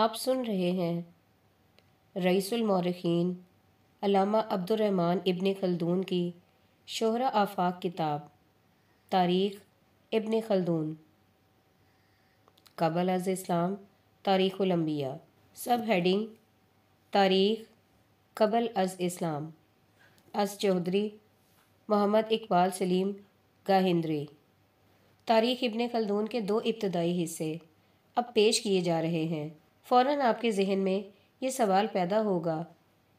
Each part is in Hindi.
आप सुन रहे हैं रईसुल मौरखीन अलामा अब्दुलरहमान इब्न खलदून की शोहरा आफाक किताब तारीख़ इब्न खलदून कबल अज इस्लाम तारीख़ लम्बिया सब हेडिंग तारीख़ कबल अज इस्लाम अज चौधरी मोहम्मद इकबाल सलीम गाहिंद्री तारीख़ इब्न खलदून के दो इब्तदाई हिस्से अब पेश किए जा रहे हैं फ़ौर आपके जहन में ये सवाल पैदा होगा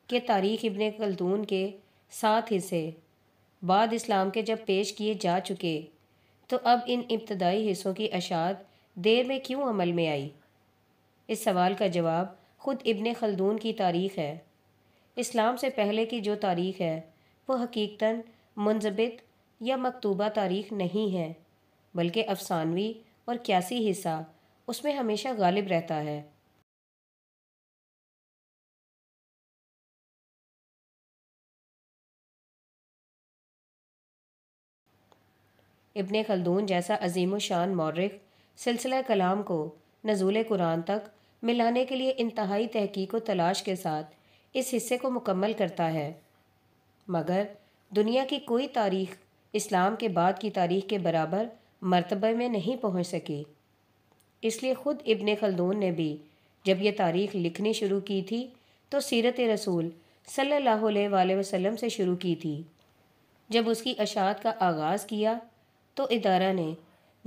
कि तारीख़ इबन कलतून के सात हिस्से बाद इस्लाम के जब पेश किए जा चुके तो अब इन इब्तदाई हिस्सों की अशात देर में क्यों अमल में आई इस सवाल का जवाब ख़ुद इबन खलदून की तारीख़ है इस्लाम से पहले की जो तारीख़ है वो हकीकता मनजबित या मकतूबा तारीख़ नहीं है बल्कि अफसानवी और क्यासी हिस्सा उसमें हमेशा गालिब रहता है इब्ने खलदून जैसा अजीम शान मौरख सिलसिला कलाम को नजूल कुरान तक मिलाने के लिए इंतहाई तहकीक व तलाश के साथ इस हिस्से को मुकम्मल करता है मगर दुनिया की कोई तारीख इस्लाम के बाद की तारीख के बराबर मरतबे में नहीं पहुँच सकी इसलिए ख़ुद इबन खलदून ने भी जब यह तारीख लिखनी शुरू की थी तो सीरत रसूल सल्लल्लाहु अलैहि वसल्लम से शुरू की थी जब उसकी अशात का आगाज़ किया तो इदारा ने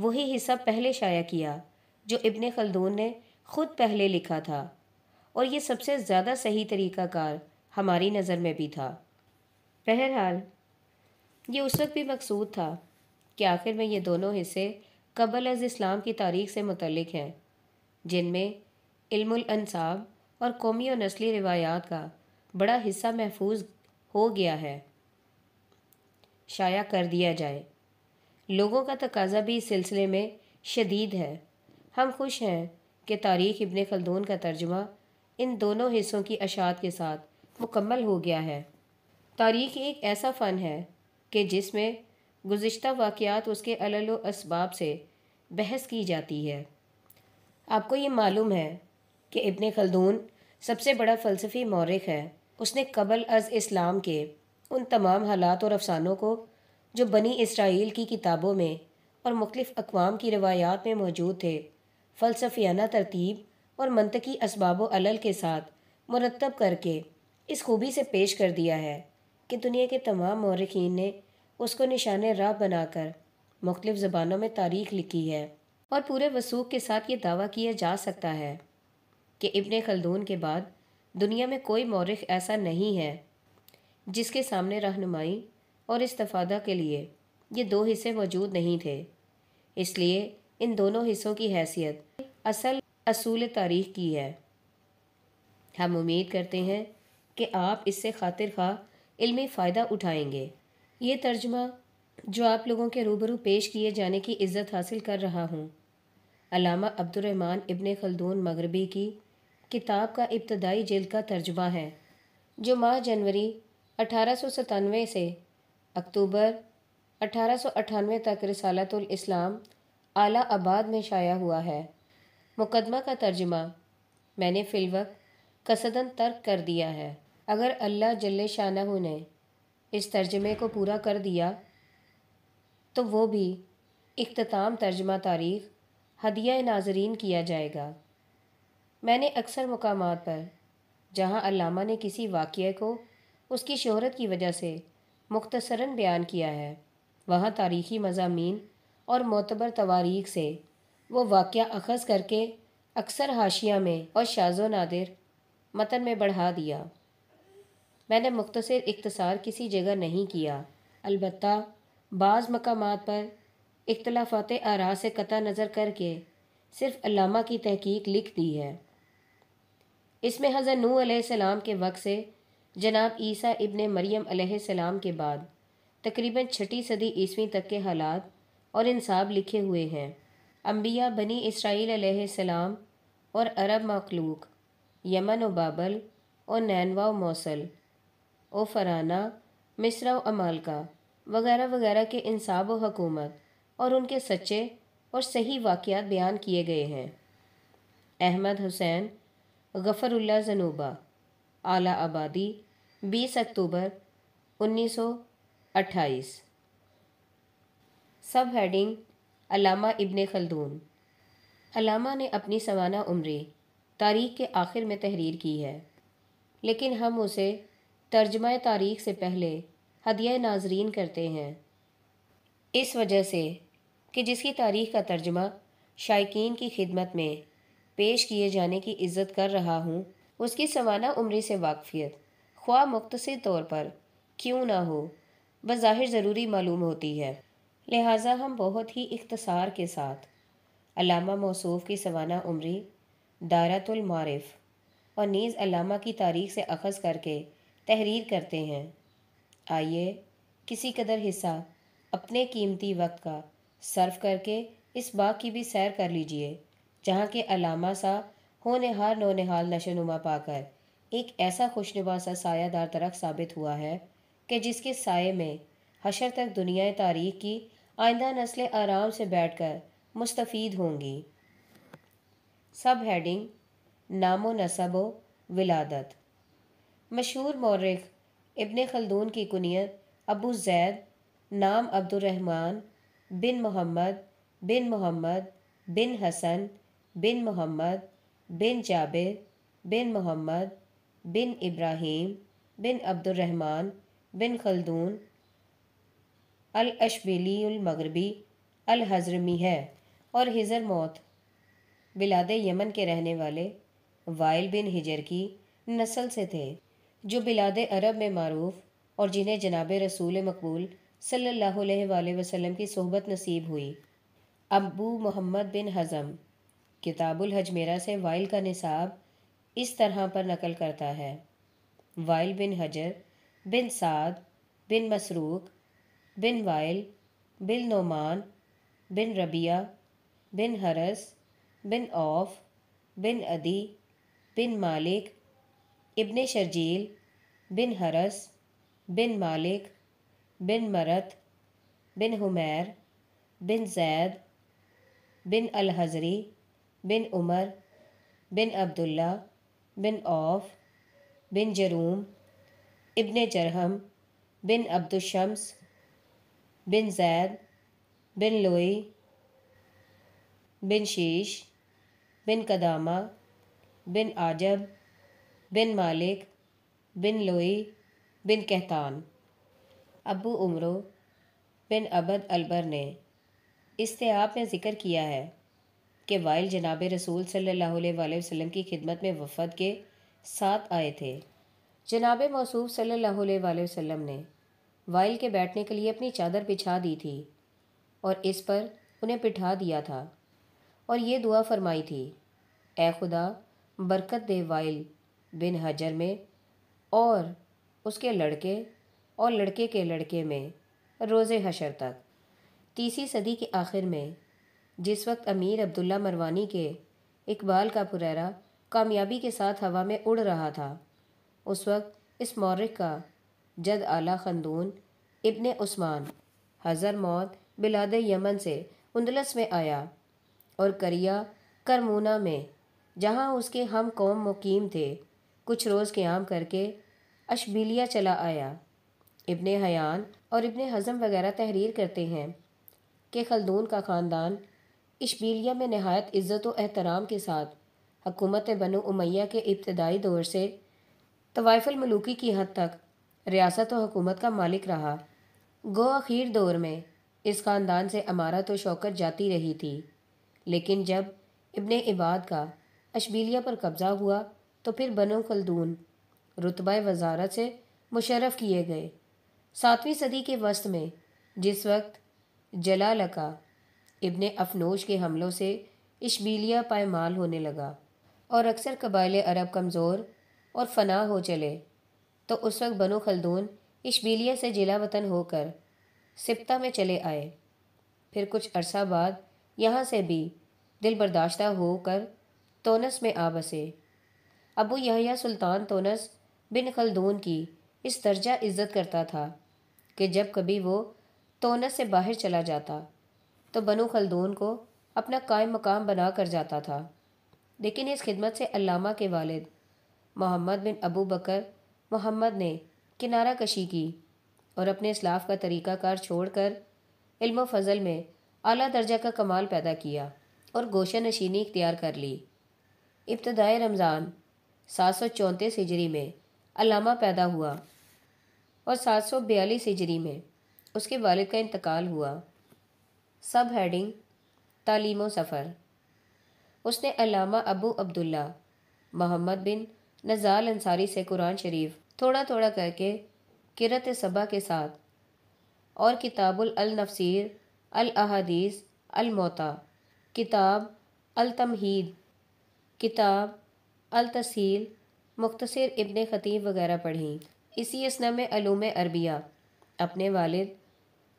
वही हिस्सा पहले शाया किया जो इबन खलदून ने खुद पहले लिखा था और ये सबसे ज़्यादा सही तरीक़ाकार हमारी नज़र में भी था बहरहाल ये उस वक्त भी मकसूद था कि आखिर में ये दोनों हिस्से कबल अज इस्लाम की तारीख से मुतलक हैं जिनमें इल्मनसाब और कौमी और नस्ली रिवायात का बड़ा हिस्सा महफूज हो गया है शाया कर दिया जाए लोगों का तकाजा भी इस सिलसिले में शदीद है हम खुश हैं कि तारीख इबन खलदून का तर्जमा इन दोनों हिस्सों की अशात के साथ मुकम्मल हो गया है तारीख एक ऐसा फ़न है कि जिसमें गुज्त वाक़ात उसके अलल इसबाब से बहस की जाती है आपको ये मालूम है कि इबन खलदून सबसे बड़ा फ़लसफ़ी मौरख है उसने कबल अज़ इस्लाम के उन तमाम हालात और अफसानों को जो बनी इसराइल की किताबों में और मुख्तफ अकवाम की रवायात में मौजूद थे फ़लसफियाना तरतीब और मनतकी इसबाब अलल के साथ मुरतब करके इस खूबी से पेश कर दिया है कि दुनिया के तमाम मौरखीन ने उसको निशान राह बनाकर मुख्तफ ज़बानों में तारीख लिखी है और पूरे वसूख के साथ ये दावा किया जा सकता है कि इबन खलदून के बाद दुनिया में कोई मौरख ऐसा नहीं है जिसके सामने रहनुमाई और इस्तफादा के लिए ये दो हिस्से मौजूद नहीं थे इसलिए इन दोनों हिस्सों की हैसियत असल असूल तारीख की है हम उम्मीद करते हैं कि आप इससे खातिर खा इलमी फ़ायदा उठाएंगे ये तर्जमा जो आप लोगों के रूबरू पेश किए जाने की इज़्ज़त हासिल कर रहा हूँ अलामा अब्दुलरहमान इबन खलदून मगरबी की किताब का इब्तदाई जल्द का तर्जमा है जो माह जनवरी अठारह से अक्टूबर अठारह तक रिसालतुल इस्लाम आला आबाद में शाया हुआ है मुकदमा का तर्जमा मैंने फ़िलवक कसदन तर्क कर दिया है अगर अल्लाह जल्ले शाह ने इस तर्जमे को पूरा कर दिया तो वो भी इख्ताम तर्जमा तारीख हदिया नाजरीन किया जाएगा मैंने अक्सर मकाम पर जहाँ अलामा ने किसी वाक़े को उसकी शहरत की वजह से मुख्तसरा बयान किया है वहाँ तारीखी मजामी और मोतबर तवारीख से वो वाक़ अखज़ करके अक्सर हाशिया में और शाजो नादिर मतन में बढ़ा दिया मैंने मुख्तर इकतसार किसी जगह नहीं किया अलबत् बाज़ मकाम पर इख्लाफात आरा से कता नज़र करके सिर्फ अलामा की तहकीक लिख दी है इसमें हज़र नू सलाम के वक्त से जनाब ईसा इबन मरियम सलाम के बाद तकरीबन छठी सदी ईस्वी तक के हालात और इंसाब लिखे हुए हैं अम्बिया बनी इसराइल सलाम और अरब मखलूक यमन व बाबल और नैनवा मौसल ओ फराना मिस्र व अमालका वगैरह वगैरह के इंसाब व हकूमत और उनके सच्चे और सही वाक़ात बयान किए गए हैं अहमद हुसैन गफ़रुल्ला जनूबा आला आबादी बीस अक्टूबर उन्नीस सौ अट्ठाईस सब हेडिंग अलामा इब्ने खलदून अलामा ने अपनी सवाना उम्री तारीख के आखिर में तहरीर की है लेकिन हम उसे तर्जमा तारीख से पहले हदय नाजरीन करते हैं इस वजह से कि जिसकी तारीख का तर्जमा शायकीन की खिदमत में पेश किए जाने की इज्जत कर रहा हूँ उसकी सवाना उम्री से वाकफियत ख्वा मुख्तसर तौर पर क्यों ना हो बज़ाहिर ज़रूरी मालूम होती है लिहाजा हम बहुत ही इख्तसार के साथ अलामा मौसूफ़ की सवाना उम्री दारतुलमारफ़ और नीज़ अलामा की तारीख से अखज़ करके तहरीर करते हैं आइए किसी कदर हिस्सा अपने कीमती वक्त का सर्फ करके इस बाग की भी सैर कर लीजिए जहाँ के अलामा सा होनहार नौनहाल नशोनुमा पाकर एक ऐसा खुशनुमा सा सायादार दरख्त साबित हुआ है कि जिसके साय में हशर तक दुनिया तारीख की आइंदा नस्लें आराम से बैठ कर मुस्तफ़ होंगी सब हेडिंग नामो नसबो विलादत मशहूर मौरख इब्ने खलदून की कुनियत अबू जैद नाम अब्दुलरहमान बिन मोहम्मद बिन मोहम्मद बिन हसन बिन मोहम्मद बिन जाबिर बिन मोहम्मद बिन इब्राहीम बिन अब्दुलरहमान बिन खलदून अल अशबेली मगरबी अल हजरमी है और हिजर मौत बिलाद यमन के रहने वाले वाइल बिन हिजर की नस्ल से थे जो बिलाद अरब में मरूफ और जिन्हें जनाब रसूल मकबूल सल्ला वसलम की सोहबत नसीब हुई अबू मोहम्मद बिन हज़म किताबुल हजमेरा से वाइल का निसाब इस तरह पर नकल करता है Wail bin Hajar bin Saad bin Masruq bin Wail bin Noman bin Rabia bin Haras bin Auf बिन अदी बिन मालिक इब्ने शर्जील बिन हरस बिन Malik bin Murrat bin Humair bin Zaid bin Alhazri bin Umar bin Abdullah bin Auf bin Jarum ibne Jarham bin Abdulshams bin Zaid bin Loi bin शीश बिन कदामा बिन आजब बिन मालिक बिन लोई बिन कहतान अबू उमरो बिन अबद अलबर ने इस्तेहाब में ज़िक्र किया है के वाइल जनाब रसूल सल्ला वसम की खिदमत में वफद के साथ आए थे जनाब मौसूफ सल्ला वसम ने वाइल के बैठने के लिए अपनी चादर बिछा दी थी और इस पर उन्हें पिठा दिया था और ये दुआ फरमाई थी ए खुदा बरकत दे वाइल बिन हजर में और उसके लड़के और लड़के के लड़के में रोज़ हशर तक तीसरी सदी के आखिर में जिस वक्त अमीर अब्दुल्ला मरवानी के इकबाल का पुरैरा कामयाबी के साथ हवा में उड़ रहा था उस वक्त इस मौरख का जद आला खंदून इब्ने उस्मान हज़र मौत बिलाद यमन से उंदलस में आया और करिया करमूना में जहाँ उसके हम कौम मुकीम थे कुछ रोज़ क्याम करके अशबिलिया चला आया इब्ने हयान और इब्ने हज़म वगैरह तहरीर करते हैं कि खलदून का ख़ानदान इशबीलिया में नहायत इज़्ज़त व एहतराम के साथ हकूमत बनो उमैया के इब्तदाई दौर से मलूकी की हद तक रियासत व हुकूमत का मालिक रहा गो अखीर दौर में इस ख़ानदान से अमारा तो शौकत जाती रही थी लेकिन जब इबन इबाद का अशबीलिया पर कब्ज़ा हुआ तो फिर बनो खलदून रुतबा वजारत से मुशरफ किए गए सातवीं सदी के वस्त में जिस वक्त जलालका इब्न अफनोश के हमलों से इशबीलिया पायमाल होने लगा और अक्सर कबाइल अरब कमज़ोर और फना हो चले तो उस वक्त बनो खलदून इशबीलिया से जिला वतन होकर सिप्ता में चले आए फिर कुछ अरसा बाद यहाँ से भी दिल बर्दाश्त होकर तोनस में आ बसे अबू यहिया सुल्तान तोनस बिन खलदून की इस दर्जा इज़्ज़त करता था कि जब कभी वो तोनस से बाहर चला जाता तो बनु खलदून को अपना कायम मकाम बना कर जाता था लेकिन इस खिदमत से अल्लामा के वालिद मोहम्मद बिन अबू बकर मोहम्मद ने किनारा कशी की और अपने इसलाफ का तरीक़ाकार छोड़ कर इल्म फजल में अला दर्जा का कमाल पैदा किया और गोशा नशीनी इख्तियार कर ली इब्तदाई रमज़ान सात सौ चौंतीस हिजरी में अलामा पैदा हुआ और सात सौ बयालीस हिजरी में उसके वालिद का इंतकाल हुआ सब हेडिंग तालीम सफ़र उसने अलामा अबू अब्दुल्ला मोहम्मद बिन नज़ाल अंसारी से कुरान शरीफ थोड़ा थोड़ा करके किरत सबा के साथ और किताबुल अल नफसीर अल अहादीस अल मोता किताब अल तमहीद किताब अल तसील मुख्तर इबन ख़तीब वगैरह पढ़ी इसी इसना में अलूम अरबिया अपने वालिद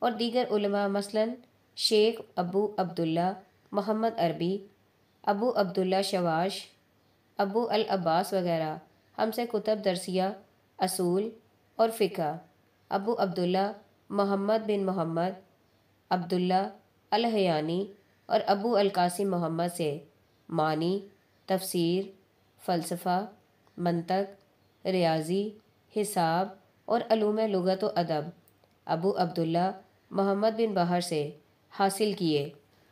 और दीगर उलमा मसलन शेख अबू अब्दुल्ला मोहम्मद अरबी अबू अब्दुल्ला शवाश अबू अल अब्बास वगैरह हमसे कुतब दरसिया असूल और फ़िका अबू अब्दुल्ला मोहम्मद बिन मोहम्मद अब्दुल्ला हयानी और अबू कासिम मोहम्मद से मानी तफसीर फ़लसफ़ा मंतक रियाजी हिसाब और अलूम लगत व अदब अबू अब्दुल्ला मोहम्मद बिन बहर से हासिल किए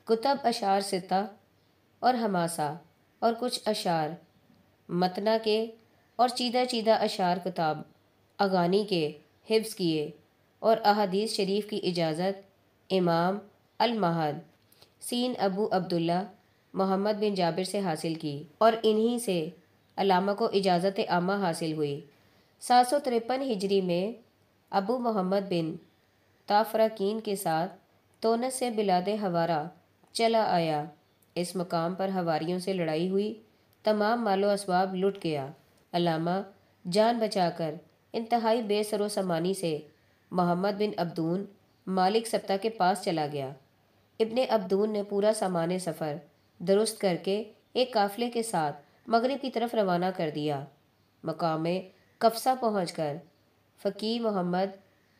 कुतब अशार सिता और हमासा और कुछ अशार मतना के और चीदा चीदा अशार किताब अगानी के हिफ्स किए और अहादीस शरीफ की इजाज़त इमाम अलमहद सीन Abu Abdullah Mohammad bin Jabir से हासिल की और इन्हीं से अलामा को इजाज़त आमा हासिल हुई सात सौ तिरपन हिजरी में अबू मोहम्मद बिन ताफराकीन के साथ तोनस से बिलादे हवारा चला आया इस मकाम पर हवारियों से लड़ाई हुई तमाम मालो असवाब लुट गया अलामा जान बचाकर इंतहाई बेसरो समानी से मोहम्मद बिन अब्दून मालिक सप्ता के पास चला गया इब्ने अब्दून ने पूरा सामान सफ़र दुरुस्त करके एक काफ़िले के साथ मगरब की तरफ रवाना कर दिया मकाम कफसा पहुँच कर फ़कीर मोहम्मद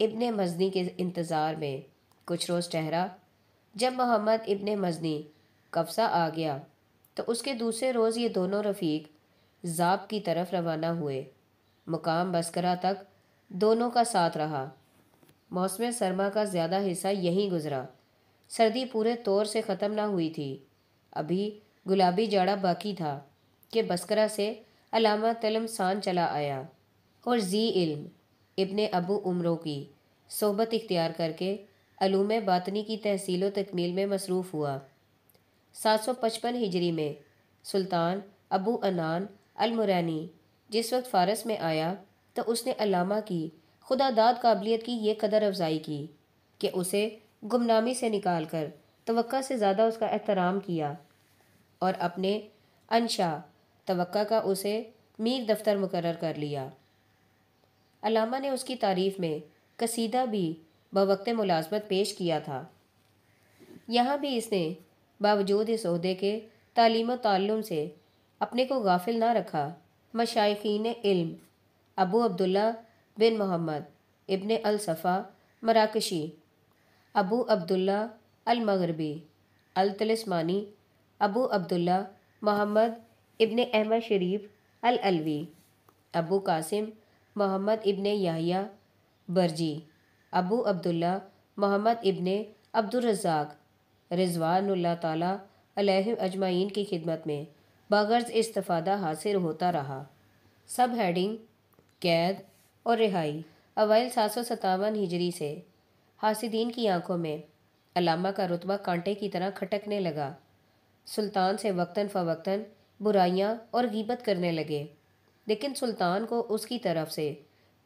इब्ने मजनी के इंतज़ार में कुछ रोज़ ठहरा जब मोहम्मद इब्ने मजनी कब्सा आ गया तो उसके दूसरे रोज़ ये दोनों रफ़ीक ज़ाब की तरफ रवाना हुए मुकाम बस्करा तक दोनों का साथ रहा मौसम सरमा का ज़्यादा हिस्सा यहीं गुजरा सर्दी पूरे तौर से ख़त्म ना हुई थी अभी गुलाबी जाड़ा बाकी था कि बस्करा से अलामा तलम सान चला आया और जी इल्म इब्ने अबू उम्रों की सोबत इख्तियार करके अलूम बातनी की तहसील व तकमील में मसरूफ़ हुआ सात सौ पचपन हिजरी में सुल्तान अबू अनान अलमुरानी जिस वक्त फ़ारस में आया तो उसने अलामा की खुदादाद काबिलियत की यह कदर अफजाई की कि उसे गुमनामी से निकाल कर तो से ज़्यादा उसका एहतराम किया और अपने अनशा तो का उसे मीर दफ्तर मुकर कर लिया अलामा ने उसकी तारीफ़ में कसीदा भी बवक्त मुलाजमत पेश किया था यहाँ भी इसने बावजूद इस अहदे के तालीम तल्लम से अपने को गाफिल ना रखा मशाइन इल्म अबू अब्दुल्ला बिन मोहम्मद इबन अलसफ़ा मराकशी अबू अब्दुल्ला अलमगरबी अलतलस्मानी अबू अब्दुल्ला मोहम्मद इबन अहमद शरीफ अल अलवी अबू कासिम मोहम्मद इबन याहिया बर्जी अबू अब्दुल्ला मोहम्मद इब्ने अब्दुलरजाक रिजवानुल्ला ताला अजमाइन की खिदमत में बगर्ज इस्तफादा हासिल होता रहा सब हेडिंग कैद और रिहाई अवैल सात सौ सतावन हिजरी से हासिदीन की आंखों में अलामा का रुतबा कांटे की तरह खटकने लगा सुल्तान से वक्ता फवता बुराइयाँ और गीबत करने लगे लेकिन सुल्तान को उसकी तरफ से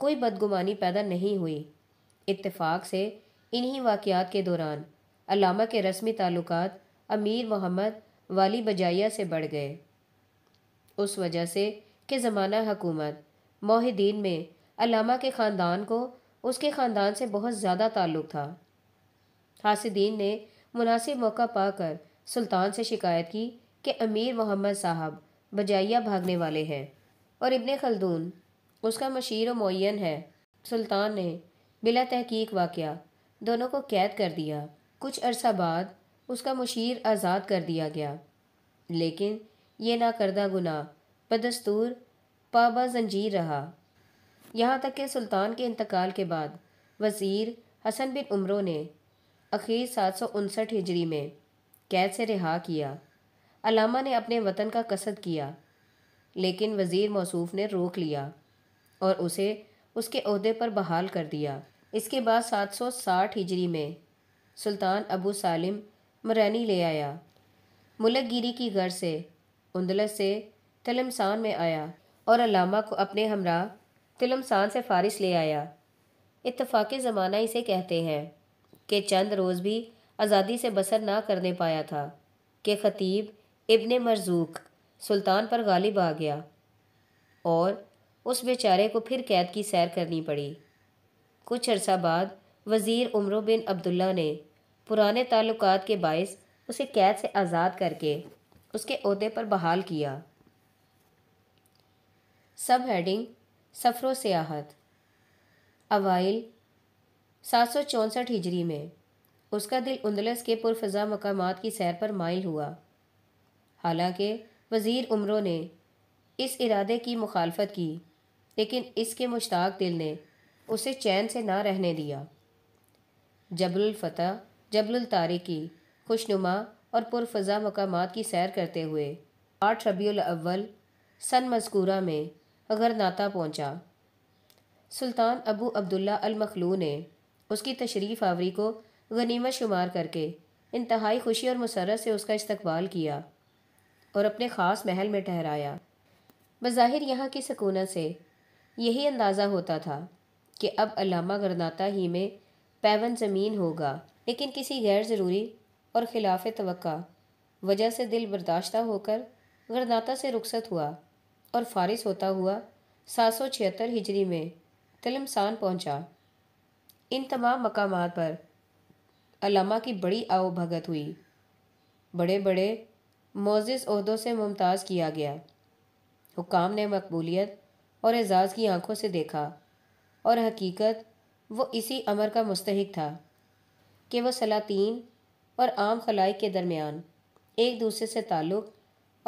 कोई बदगुमानी पैदा नहीं हुई इतफ़ाक़ से इन्हीं वाक़ात के दौरान अलामा के रस्मी ताल्लुक अमीर मोहम्मद वाली बजाया से बढ़ गए उस वजह से कि ज़माना हकूमत मोहिद्दीन में अलामा के ख़ानदान को उसके ख़ानदान से बहुत ज़्यादा ताल्लुक़ था हासिदीन ने मुनासिब मौका पाकर सुल्तान से शिकायत की कि अमीर मोहम्मद साहब बजाइया भागने वाले हैं और इबन खलदून उसका मशीर मुन है सुल्तान ने बिला तहकीक वाक़ दोनों को कैद कर दिया कुछ अरसा बाद उसका मुशीर आज़ाद कर दिया गया लेकिन ये ना करदा गुनाह बदस्तूर पाबा जंजीर रहा यहाँ तक कि सुल्तान के इंतकाल के बाद वज़ीर हसन बिन उमरो ने अखीर सात सौ उनसठ हिजरी में कैद से रिहा किया अलामा ने अपने वतन का कसद किया लेकिन वज़ीर मौसूफ ने रोक लिया और उसे उसके अहदे पर बहाल कर दिया इसके बाद 760 हिजरी में सुल्तान अबू सालिम मुरैनी ले आया गिरी की घर से उंदलस से तिलमसान में आया और अलामा को अपने हमरा तिलमसान से फारिस ले आया इतफ़ाक़ ज़माना इसे कहते हैं कि चंद रोज़ भी आज़ादी से बसर ना करने पाया था कि ख़तीब इब्ने मरजूक सुल्तान पर गालिब आ गया और उस बेचारे को फिर कैद की सैर करनी पड़ी कुछ अरसा बाद वज़ीर उम्र बिन अब्दुल्ला ने पुराने ताल्लुक के बायस उसे कैद से आज़ाद करके उसके अहदे पर बहाल किया सब हेडिंग सफ़रों सियाहत अवाइल सात सौ चौंसठ हिजरी में उसका दिल उन्दलस के पुरफा मकाम की सैर पर माइल हुआ हालांकि वज़ीर उम्रों ने इस इरादे की मुखालफत की लेकिन इसके मुश्ताक दिल ने उसे चैन से ना रहने दिया जबलफ़तः जबल की खुशनुमा और पुरफजा मकाम की सैर करते हुए आठ रबील अव्वल सन मजकूरा में अगरनाता पहुंचा। सुल्तान अबू अब्दुल्ला अल मखलू ने उसकी तशरीफ़ आवरी को गनीमत शुमार करके इंतहाई खुशी और मसरत से उसका इस्तकबाल किया और अपने ख़ास महल में ठहराया बज़ाहिर यहाँ की सकूनत से यही अंदाज़ा होता था कि अब अलामा गरनाता ही में पैवन ज़मीन होगा लेकिन किसी गैर ज़रूरी और खिलाफ तो वजह से दिल बर्दाश्त होकर गरनाता से रुखसत हुआ और फारिस होता हुआ सात सौ छिहत्तर हिजरी में तिलमसान पहुँचा इन तमाम मकाम पर अलामा की बड़ी आवभगत हुई बड़े बड़े मोज़ अहदों से मुमताज़ किया गया हुकाम ने मकबूलियत और एजाज की आंखों से देखा और हकीकत वो इसी अमर का मुस्तक था कि वह सलातीन और आम खलाई के दरमियान एक दूसरे से ताल्लुक़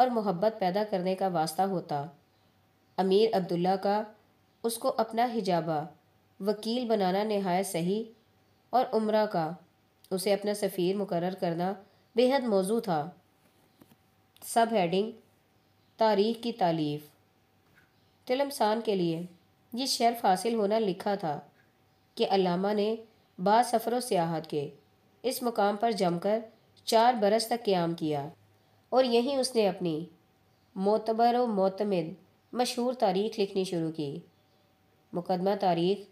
और मोहब्बत पैदा करने का वास्ता होता अमीर अब्दुल्ला का उसको अपना हिजाबा वकील बनाना नहायत सही और उम्र का उसे अपना सफ़ीर मुकर करना बेहद मौजू था सब हेडिंग तारीख की तालीफ़ तिलमसान के लिए ये शर्फ हासिल होना लिखा था कि अलामा ने बासफ़र सियाहत के इस मुकाम पर जमकर चार बरस तक क्याम किया और यहीं उसने अपनी मोतबर व मोतमद मशहूर तारीख लिखनी शुरू की मुकदमा तारीख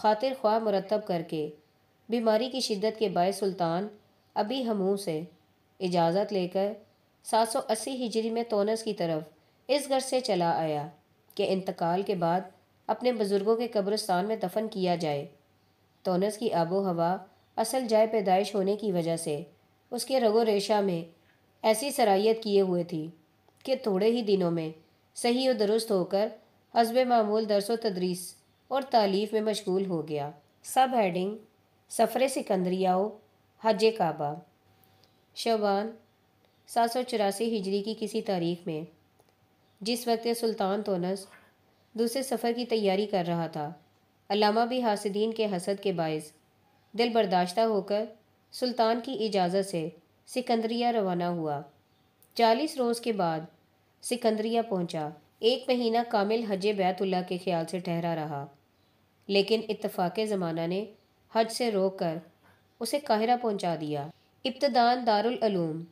खातिर ख्वाह मुरतब करके बीमारी की शिद्दत के बाय सुल्तान अभी हमू से इजाज़त लेकर सात सौ अस्सी हिजरी में तोनस की तरफ इस घर से चला आया के इंतकाल के बाद अपने बुज़ुर्गों के कब्रस्तान में दफन किया जाए तोनस की आबो हवा असल जाए पैदाइश होने की वजह से उसके रगो रेशा में ऐसी सराहियत किए हुए थी कि थोड़े ही दिनों में सही और दुरुस्त होकर हसब मामूल दरस तदरीस और तालीफ में मशगूल हो गया सब हेडिंग सफ़र सिकंदरियाओ हज काबा शबान सात सौ चौरासी हिजरी की किसी तारीख में जिस वक्त सुल्तान तोनस दूसरे सफ़र की तैयारी कर रहा था अलामा भी हासदीन के हसद के बायस दिल बर्दाश्त होकर सुल्तान की इजाज़त से सिकंदरिया रवाना हुआ चालीस रोज़ के बाद सिकंदरिया पहुंचा एक महीना कामिल हज बैतुल्ला के ख्याल से ठहरा रहा लेकिन इतफाक़ ज़माना ने हज से रोक कर उसे काहिरा पहुँचा दिया इब्तदान दारुल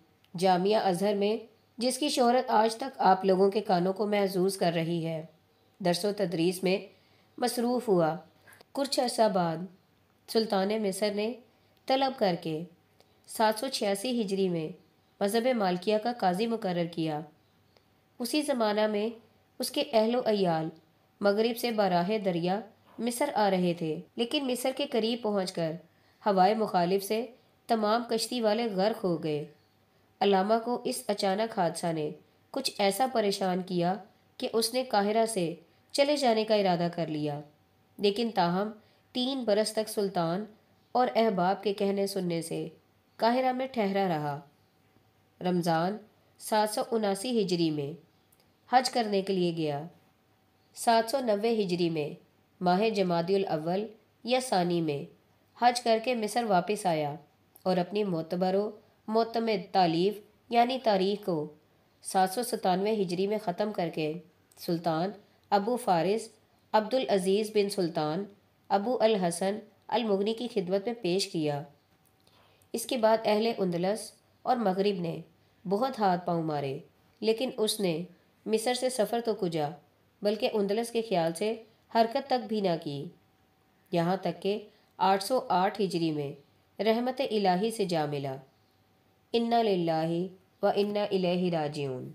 जामिया अजहर में जिसकी शहरत आज तक आप लोगों के कानों को महजूज कर रही है दरस तदरीस में मसरूफ़ हुआ कुछ अर्सा बाद सुल्तान मिसर ने तलब करके सात सौ छियासी हिजरी में मजहब मालकिया का काजी मुकर किया उसी ज़माना में उसके अहलो अयाल मगरब से बराह दरिया मिसर आ रहे थे लेकिन मिसर के करीब पहुँच कर हवाए मुखालिफ से तमाम कश्ती वाले गर्क हो गए अलामा को इस अचानक हादसा ने कुछ ऐसा परेशान किया कि उसने काहिरा से चले जाने का इरादा कर लिया लेकिन ताहम तीन बरस तक सुल्तान और अहबाब के कहने सुनने से काहिरा में ठहरा रहा रमज़ान सात सौ उनासी हिजरी में हज करने के लिए गया सात सौ नबे हिजरी में माह जमादिल अव्वल या सानी में हज करके मिस्र वापस आया और अपनी मोतबरों मतम तालीफ यानी तारीख को सात सौ सतानवे हिजरी में ख़त्म करके सुल्तान अबू फारिस अब्दुल अज़ीज़ बिन सुल्तान अबू अल हसन अलमुगनी की खिदमत में पेश किया इसके बाद अहले उंदलस और मगरिब ने बहुत हाथ पांव मारे लेकिन उसने मिस्र से सफ़र तो कुजा बल्कि उंदलस के ख्याल से हरकत तक भी ना की यहाँ तक कि 808 हिजरी में रहमत इलाही से जा मिला इन्ना लाही व इन्ना इलेहि राजिऊन